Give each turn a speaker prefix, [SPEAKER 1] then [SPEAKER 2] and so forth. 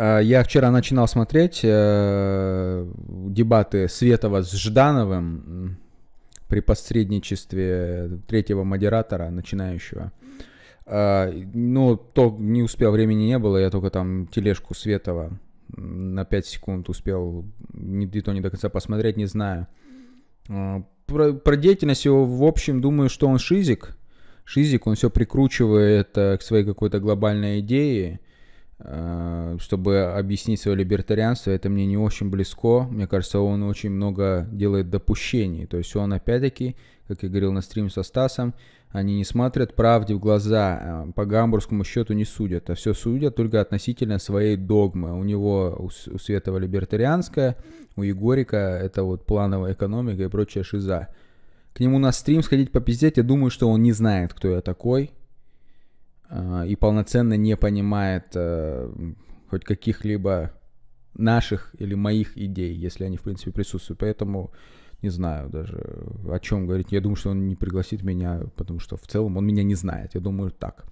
[SPEAKER 1] А, я вчера начинал смотреть э, дебаты Светова с Ждановым при посредничестве третьего модератора, начинающего. Ну, то не успел, времени не было, я только там тележку Светова на 5 секунд успел не, то не до конца посмотреть, не знаю. А, про, про деятельность его, в общем, думаю, что он шизик. Шизик, он все прикручивает э, к своей какой-то глобальной идее. Э, чтобы объяснить свое либертарианство, это мне не очень близко. Мне кажется, он очень много делает допущений. То есть он, опять-таки, как я говорил на стриме со Стасом, они не смотрят правде в глаза, а по гамбургскому счету не судят, а все судят только относительно своей догмы. У него, у, у Светова либертарианская, у Егорика это вот плановая экономика и прочая шиза. К нему на стрим сходить попиздеть, я думаю, что он не знает, кто я такой, Э, и полноценно не понимает э, хоть каких-либо наших или моих идей, если они, в принципе, присутствуют. Поэтому не знаю даже, о чем говорить. Я думаю, что он не пригласит меня, потому что в целом он меня не знает. Я думаю, так.